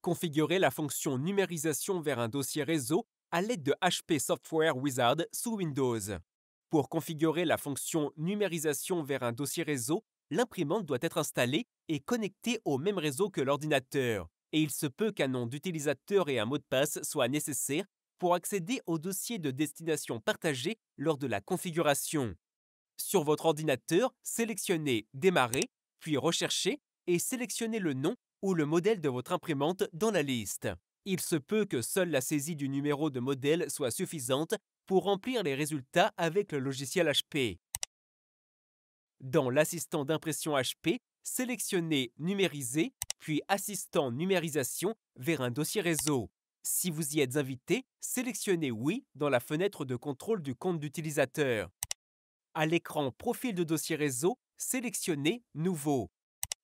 Configurez la fonction numérisation vers un dossier réseau à l'aide de HP Software Wizard sous Windows. Pour configurer la fonction numérisation vers un dossier réseau, l'imprimante doit être installée et connectée au même réseau que l'ordinateur, et il se peut qu'un nom d'utilisateur et un mot de passe soient nécessaires pour accéder au dossier de destination partagé lors de la configuration. Sur votre ordinateur, sélectionnez Démarrer, puis Rechercher et sélectionnez le nom ou le modèle de votre imprimante dans la liste. Il se peut que seule la saisie du numéro de modèle soit suffisante pour remplir les résultats avec le logiciel HP. Dans l'assistant d'impression HP, sélectionnez Numériser, puis Assistant numérisation vers un dossier réseau. Si vous y êtes invité, sélectionnez Oui dans la fenêtre de contrôle du compte d'utilisateur. À l'écran Profil de dossier réseau, sélectionnez Nouveau.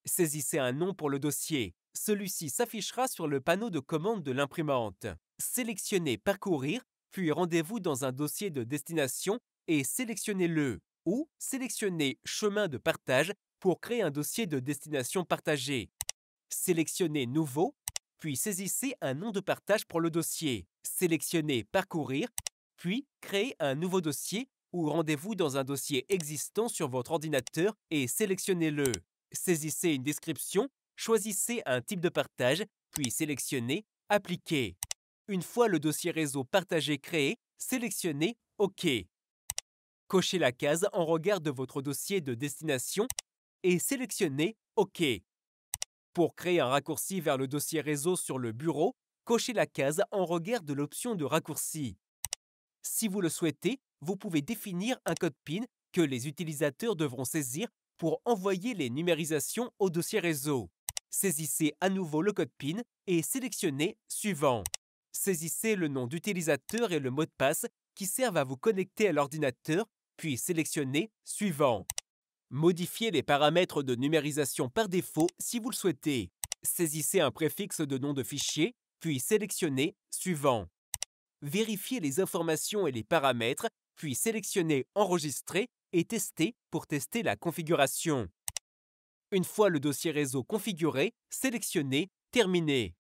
Saisissez un nom pour le dossier. Celui-ci s'affichera sur le panneau de commande de l'imprimante. Sélectionnez Parcourir, puis rendez-vous dans un dossier de destination et sélectionnez-le ou sélectionnez Chemin de partage pour créer un dossier de destination partagé. Sélectionnez Nouveau, puis saisissez un nom de partage pour le dossier. Sélectionnez Parcourir, puis créez un nouveau dossier ou rendez-vous dans un dossier existant sur votre ordinateur et sélectionnez-le. Saisissez une description, choisissez un type de partage, puis sélectionnez Appliquer. Une fois le dossier réseau partagé créé, sélectionnez OK. Cochez la case en regard de votre dossier de destination et sélectionnez OK. Pour créer un raccourci vers le dossier réseau sur le bureau, cochez la case en regard de l'option de raccourci. Si vous le souhaitez, vous pouvez définir un code PIN que les utilisateurs devront saisir pour envoyer les numérisations au dossier réseau. Saisissez à nouveau le code PIN et sélectionnez Suivant. Saisissez le nom d'utilisateur et le mot de passe qui servent à vous connecter à l'ordinateur, puis sélectionnez Suivant. Modifiez les paramètres de numérisation par défaut si vous le souhaitez. Saisissez un préfixe de nom de fichier, puis sélectionnez Suivant. Vérifiez les informations et les paramètres, puis sélectionnez Enregistrer et tester pour tester la configuration. Une fois le dossier réseau configuré, sélectionnez terminé,